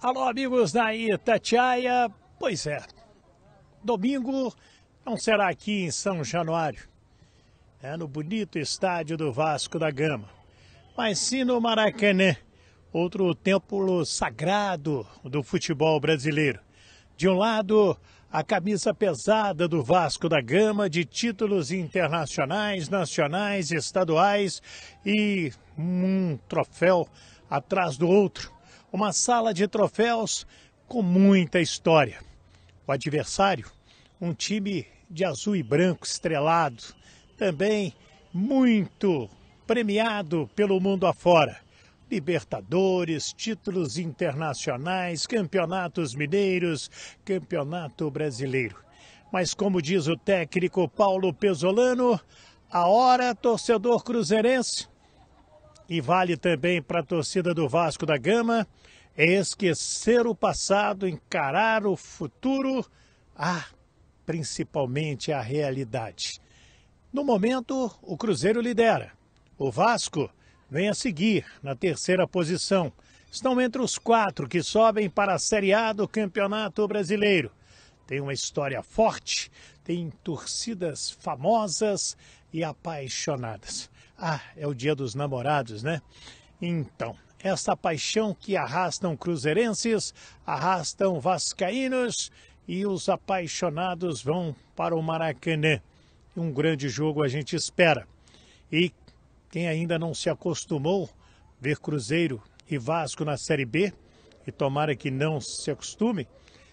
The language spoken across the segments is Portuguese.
Alô, amigos da Itatiaia. Pois é, domingo não será aqui em São Januário, é no bonito estádio do Vasco da Gama, mas sim no Maracanã, outro templo sagrado do futebol brasileiro. De um lado, a camisa pesada do Vasco da Gama de títulos internacionais, nacionais, estaduais e um troféu atrás do outro uma sala de troféus com muita história. O adversário, um time de azul e branco estrelado, também muito premiado pelo mundo afora. Libertadores, títulos internacionais, campeonatos mineiros, campeonato brasileiro. Mas como diz o técnico Paulo Pesolano, a hora, torcedor cruzeirense, e vale também para a torcida do Vasco da Gama esquecer o passado, encarar o futuro, ah, principalmente a realidade. No momento, o Cruzeiro lidera. O Vasco vem a seguir na terceira posição. Estão entre os quatro que sobem para a Série A do Campeonato Brasileiro. Tem uma história forte, tem torcidas famosas e apaixonadas. Ah, é o dia dos namorados, né? Então, essa paixão que arrastam cruzeirenses, arrastam vascaínos e os apaixonados vão para o Maracanã. Um grande jogo a gente espera. E quem ainda não se acostumou ver Cruzeiro e Vasco na Série B, e tomara que não se acostume,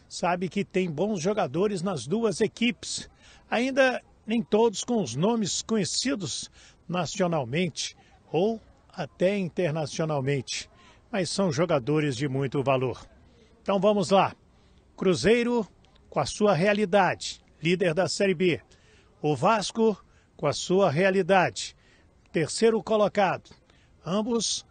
sabe que tem bons jogadores nas duas equipes. Ainda nem todos com os nomes conhecidos nacionalmente ou até internacionalmente, mas são jogadores de muito valor. Então vamos lá. Cruzeiro com a sua realidade, líder da Série B. O Vasco com a sua realidade, terceiro colocado. Ambos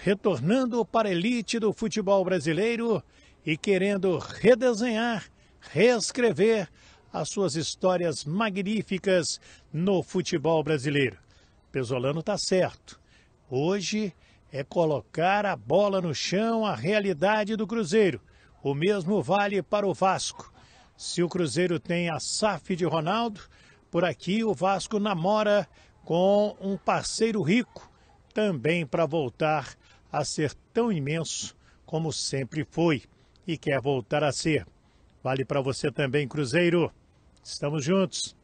retornando para a elite do futebol brasileiro e querendo redesenhar, reescrever as suas histórias magníficas no futebol brasileiro. Pesolano está certo. Hoje é colocar a bola no chão a realidade do Cruzeiro. O mesmo vale para o Vasco. Se o Cruzeiro tem a SAF de Ronaldo, por aqui o Vasco namora com um parceiro rico, também para voltar a ser tão imenso como sempre foi e quer voltar a ser. Vale para você também, Cruzeiro. Estamos juntos.